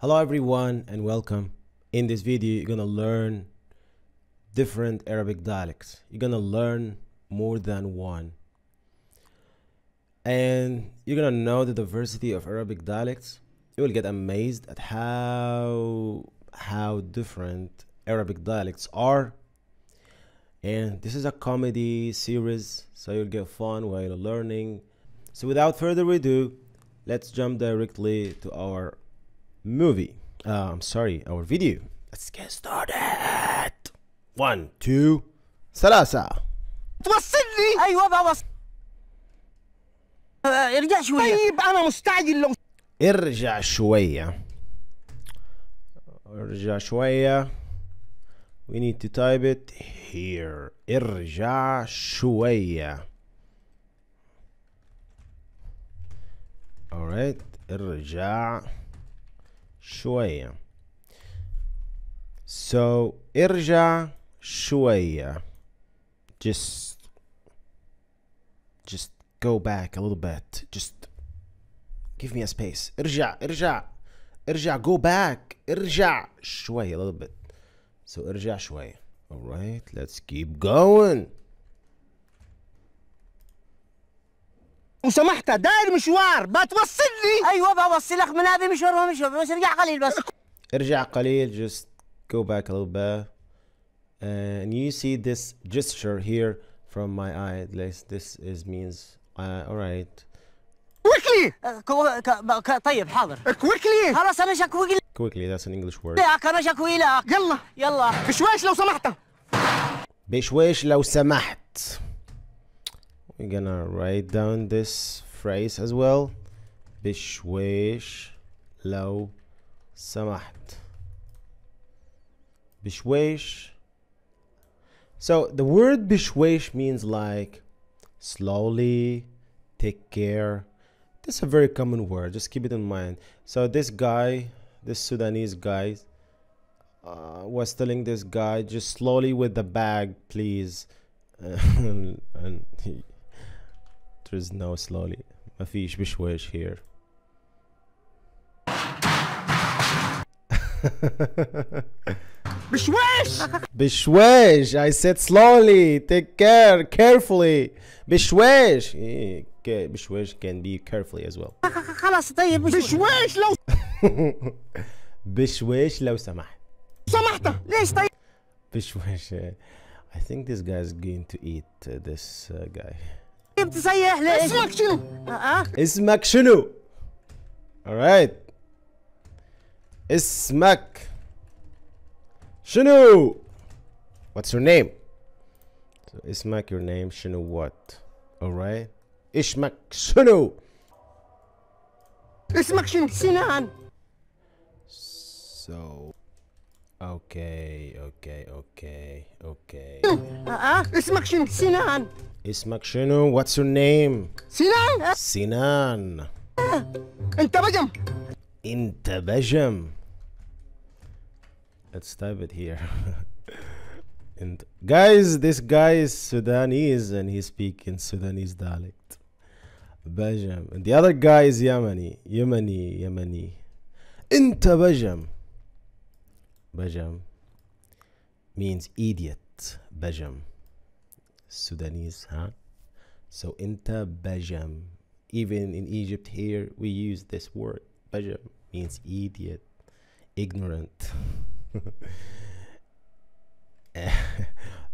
Hello everyone and welcome. In this video you're gonna learn different Arabic dialects. You're gonna learn more than one. And you're gonna know the diversity of Arabic dialects. You will get amazed at how how different Arabic dialects are. And this is a comedy series, so you'll get fun while learning. So without further ado, let's jump directly to our movie. I'm um, sorry, our video. Let's get started. One, two, salasa. It was Sydney. Hey, what that was? ارجع شوية. طيب أنا مستعجل لو. ارجع شوية. ارجع شوية. We need to type it here. ارجع شوية. All right. ارجع. شوية so ارجع شوية just just go back a little bit just give me a space ارجع ارجع ارجع go back ارجع شوية a little bit so ارجع شوية alright let's keep going وسمحت داير مشوار بتوصلني ايوه بوصلك من هذا مشوار ومشوار بس ارجع قليل بس ارجع قليل just go back a little bit uh, and you see this gesture here from my eye least this is means uh, all right quickly uh, طيب حاضر quickly خلاص انا شكوي quickly that's an English word ياك انا شكوي لك يلا يلا بشويش لو سمحت بشويش لو سمحت we're gonna write down this phrase as well بشويش لو سمحت بشويش so the word bishwesh means like slowly, take care. This is a very common word. Just keep it in mind. So this guy, this Sudanese guy, uh, was telling this guy just slowly with the bag, please. and, and he, there is no slowly ما فيش here بشويش بشويش I said slowly take care carefully بشويش okay, بشويش can be carefully as well خلاص طيب بشويش لو بشويش لو سمحت سمحت ليش طيب بشويش I think this guy is going to eat eh, this uh, guy انت تصيح ليش؟ اسمك شنو؟ أه؟ اسمك شنو؟ alright اسمك شنو؟ What's your name? So اسمك your name شنو what? Alright اسمك شنو؟ اسمك شنو؟ سنان So Okay, okay, okay, okay. Ah, اسمك ah, شنو Sinan. اسمك شنو What's your name? Sinan. Sinan. Ah, Intabajam. Intabajam. let's type it here and guys this guy is Sudanese and he speaks in Sudanese dialect Bajam. and the other guy is Yemeni Yemeni Yemeni Intabajam. Bajam means idiot. Bajam. Sudanese, huh? So inta bajam. Even in Egypt here, we use this word. Bajam means idiot, ignorant.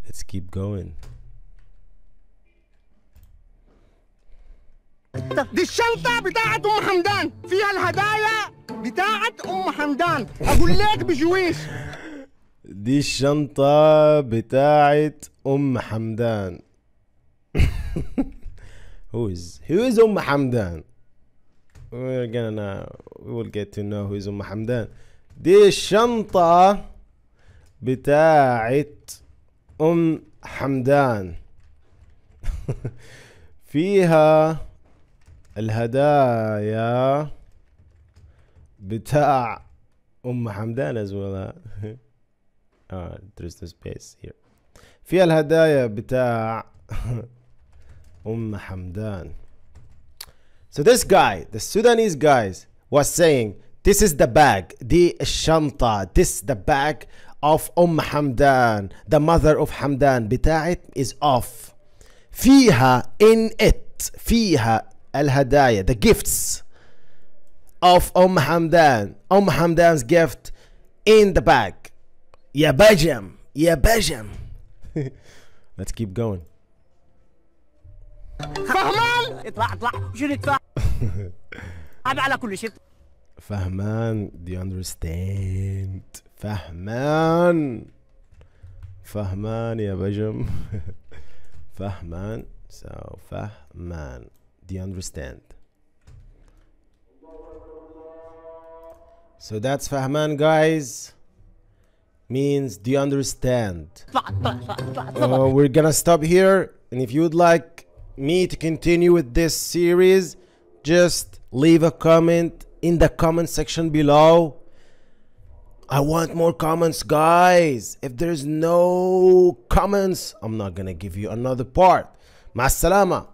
Let's keep going. دي الشنطة بتاعت أم حمدان فيها الهدايا بتاعت ام حمدان اقول لك بجويش دي الشنطة بتاعت ام حمدان who is who is ام حمدان we're gonna we will get to know who is ام حمدان دي الشنطة بتاعت ام حمدان فيها الهدايا بتاع ام حمدان as well there's no space here في الهدايا بتاع ام حمدان so this guy the Sudanese guys was saying this is the bag دي الشنطة this the bag of ام umm حمدان the mother of حمدان بتاعت is off فيها in it فيها الهدايا the gifts of Um Hamdan. Um Hamdan's gift in the bag. Yeah, Bajam. Yeah, Bajam. Let's keep going. Fahman, do you understand? Fahman. Fahman, yeah, Bajam. Fahman. So, Fahman, do you understand? So that's Fahman, guys. Means, do you understand? Uh, we're gonna stop here. And if you would like me to continue with this series, just leave a comment in the comment section below. I want more comments, guys. If there's no comments, I'm not gonna give you another part. Ma salama.